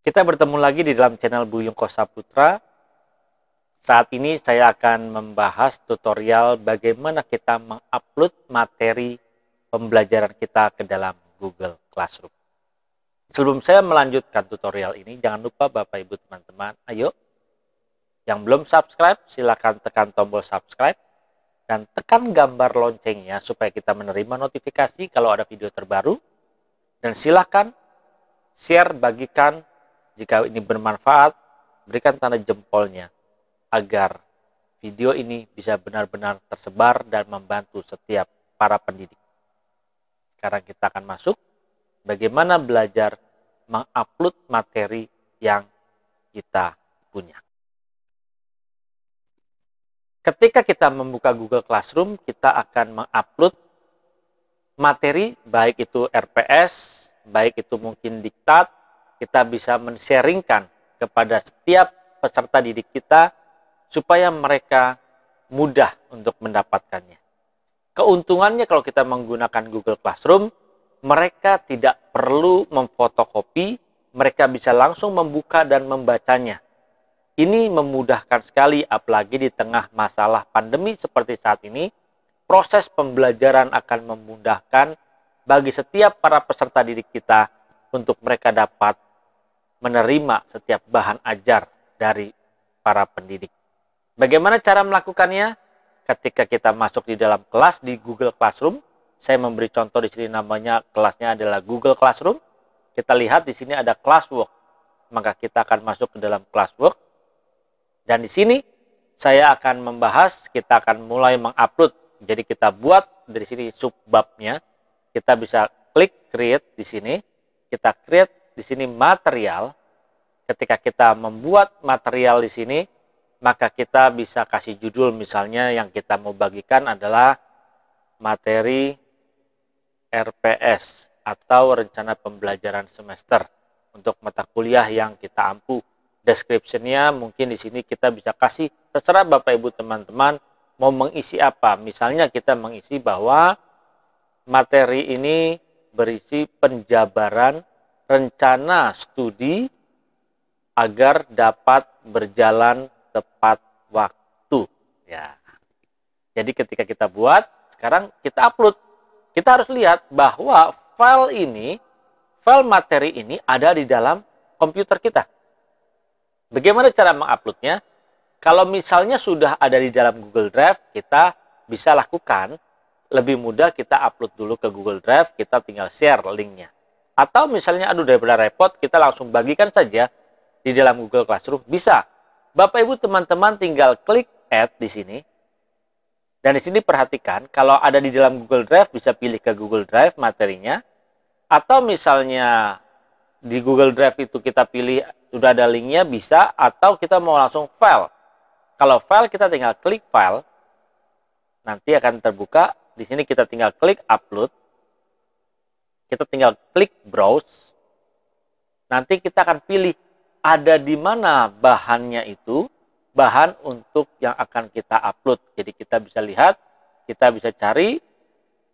Kita bertemu lagi di dalam channel Buyung Kosa Putra. Saat ini saya akan membahas tutorial bagaimana kita mengupload materi pembelajaran kita ke dalam Google Classroom. Sebelum saya melanjutkan tutorial ini, jangan lupa Bapak Ibu teman-teman, ayo yang belum subscribe silakan tekan tombol subscribe dan tekan gambar loncengnya supaya kita menerima notifikasi kalau ada video terbaru dan silakan share bagikan jika ini bermanfaat, berikan tanda jempolnya agar video ini bisa benar-benar tersebar dan membantu setiap para pendidik. Sekarang kita akan masuk bagaimana belajar mengupload materi yang kita punya. Ketika kita membuka Google Classroom, kita akan mengupload materi, baik itu RPS, baik itu mungkin diktat, kita bisa men-sharingkan kepada setiap peserta didik kita supaya mereka mudah untuk mendapatkannya. Keuntungannya kalau kita menggunakan Google Classroom, mereka tidak perlu memfotokopi, mereka bisa langsung membuka dan membacanya. Ini memudahkan sekali apalagi di tengah masalah pandemi seperti saat ini, proses pembelajaran akan memudahkan bagi setiap para peserta didik kita untuk mereka dapat menerima setiap bahan ajar dari para pendidik. Bagaimana cara melakukannya? Ketika kita masuk di dalam kelas di Google Classroom, saya memberi contoh di sini namanya kelasnya adalah Google Classroom. Kita lihat di sini ada classwork. Maka kita akan masuk ke dalam classwork. Dan di sini saya akan membahas, kita akan mulai mengupload. Jadi kita buat dari sini subbabnya. Kita bisa klik create di sini. Kita create di sini material, ketika kita membuat material di sini, maka kita bisa kasih judul misalnya yang kita mau bagikan adalah materi RPS atau rencana pembelajaran semester untuk mata kuliah yang kita ampuh. Descriptionnya mungkin di sini kita bisa kasih terserah Bapak Ibu teman-teman mau mengisi apa. Misalnya kita mengisi bahwa materi ini berisi penjabaran rencana studi agar dapat berjalan tepat waktu ya. Jadi ketika kita buat, sekarang kita upload. Kita harus lihat bahwa file ini, file materi ini ada di dalam komputer kita. Bagaimana cara menguploadnya? Kalau misalnya sudah ada di dalam Google Drive, kita bisa lakukan. Lebih mudah kita upload dulu ke Google Drive, kita tinggal share linknya. Atau misalnya aduh daripada repot, kita langsung bagikan saja di dalam Google Classroom. Bisa. Bapak Ibu teman-teman tinggal klik add di sini. Dan di sini perhatikan, kalau ada di dalam Google Drive bisa pilih ke Google Drive materinya. Atau misalnya di Google Drive itu kita pilih sudah ada linknya bisa atau kita mau langsung file. Kalau file kita tinggal klik file, nanti akan terbuka. Di sini kita tinggal klik upload. Kita tinggal klik browse. Nanti kita akan pilih ada di mana bahannya itu, bahan untuk yang akan kita upload. Jadi kita bisa lihat, kita bisa cari.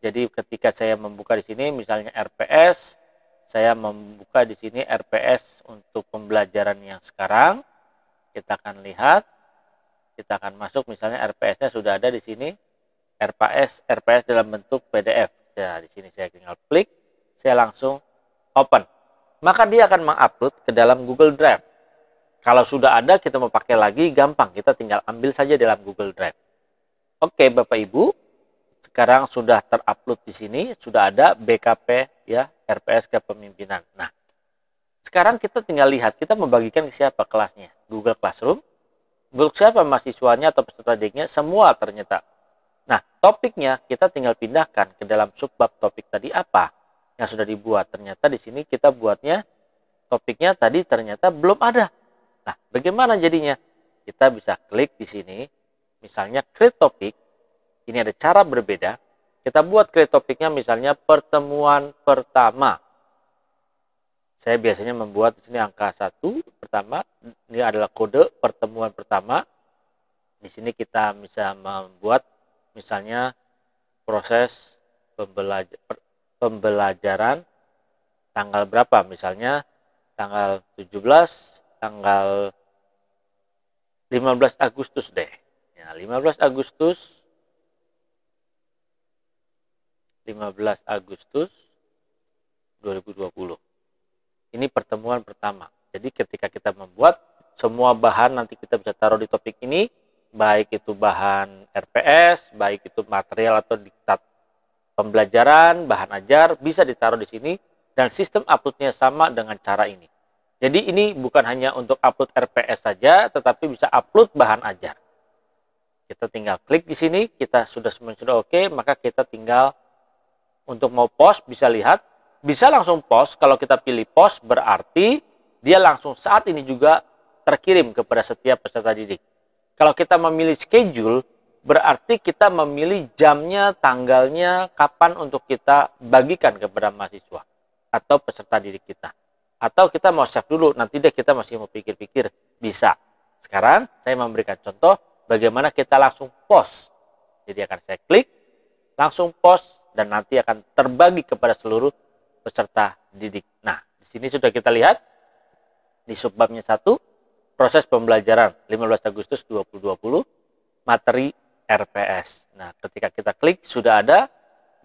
Jadi ketika saya membuka di sini misalnya RPS, saya membuka di sini RPS untuk pembelajaran yang sekarang. Kita akan lihat, kita akan masuk misalnya RPS-nya sudah ada di sini. RPS RPS dalam bentuk PDF. Ya, di sini saya tinggal klik saya langsung open. Maka dia akan mengupload ke dalam Google Drive. Kalau sudah ada, kita mau pakai lagi, gampang. Kita tinggal ambil saja dalam Google Drive. Oke, Bapak Ibu, sekarang sudah terupload di sini, sudah ada BKP ya RPS kepemimpinan. Nah, sekarang kita tinggal lihat kita membagikan ke siapa kelasnya. Google Classroom, untuk siapa mahasiswanya atau peserta didiknya semua ternyata. Nah, topiknya kita tinggal pindahkan ke dalam subbab topik tadi apa yang sudah dibuat. Ternyata di sini kita buatnya topiknya tadi ternyata belum ada. Nah, bagaimana jadinya? Kita bisa klik di sini, misalnya create topic. Ini ada cara berbeda. Kita buat create topiknya misalnya pertemuan pertama. Saya biasanya membuat di sini angka 1 pertama, ini adalah kode pertemuan pertama. Di sini kita bisa membuat misalnya proses pembelajar pembelajaran tanggal berapa misalnya tanggal 17 tanggal 15 Agustus deh ya 15 Agustus 15 Agustus 2020 ini pertemuan pertama jadi ketika kita membuat semua bahan nanti kita bisa taruh di topik ini baik itu bahan RPS baik itu material atau diktat pembelajaran, bahan ajar bisa ditaruh di sini dan sistem uploadnya sama dengan cara ini. Jadi ini bukan hanya untuk upload RPS saja, tetapi bisa upload bahan ajar. Kita tinggal klik di sini, kita sudah semuanya sudah oke, maka kita tinggal untuk mau post bisa lihat, bisa langsung post. Kalau kita pilih post berarti dia langsung saat ini juga terkirim kepada setiap peserta didik. Kalau kita memilih schedule, berarti kita memilih jamnya, tanggalnya, kapan untuk kita bagikan kepada mahasiswa atau peserta didik kita. Atau kita mau save dulu, nanti deh kita masih mau pikir-pikir, bisa. Sekarang saya memberikan contoh bagaimana kita langsung post. Jadi akan saya klik, langsung post, dan nanti akan terbagi kepada seluruh peserta didik. Nah, di sini sudah kita lihat, di subbabnya satu proses pembelajaran 15 Agustus 2020, materi RPS. Nah, ketika kita klik sudah ada.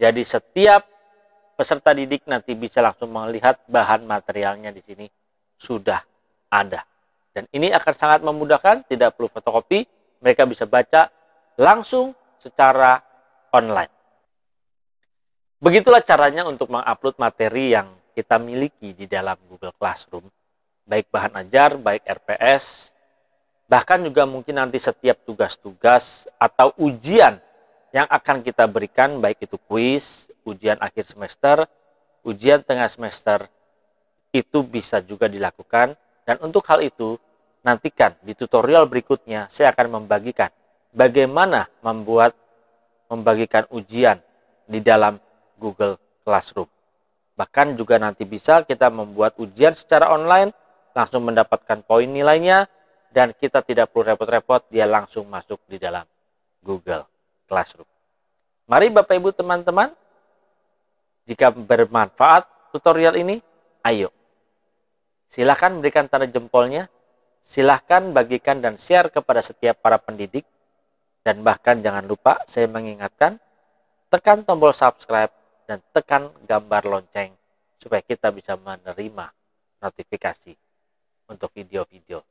Jadi setiap peserta didik nanti bisa langsung melihat bahan materialnya di sini sudah ada. Dan ini akan sangat memudahkan, tidak perlu fotokopi, mereka bisa baca langsung secara online. Begitulah caranya untuk mengupload materi yang kita miliki di dalam Google Classroom, baik bahan ajar, baik RPS, bahkan juga mungkin nanti setiap tugas-tugas atau ujian yang akan kita berikan baik itu kuis, ujian akhir semester, ujian tengah semester itu bisa juga dilakukan dan untuk hal itu nantikan di tutorial berikutnya saya akan membagikan bagaimana membuat membagikan ujian di dalam Google Classroom. Bahkan juga nanti bisa kita membuat ujian secara online langsung mendapatkan poin nilainya dan kita tidak perlu repot-repot, dia langsung masuk di dalam Google Classroom. Mari Bapak Ibu teman-teman, jika bermanfaat tutorial ini, ayo. Silahkan berikan tanda jempolnya, silahkan bagikan dan share kepada setiap para pendidik, dan bahkan jangan lupa saya mengingatkan, tekan tombol subscribe dan tekan gambar lonceng supaya kita bisa menerima notifikasi untuk video-video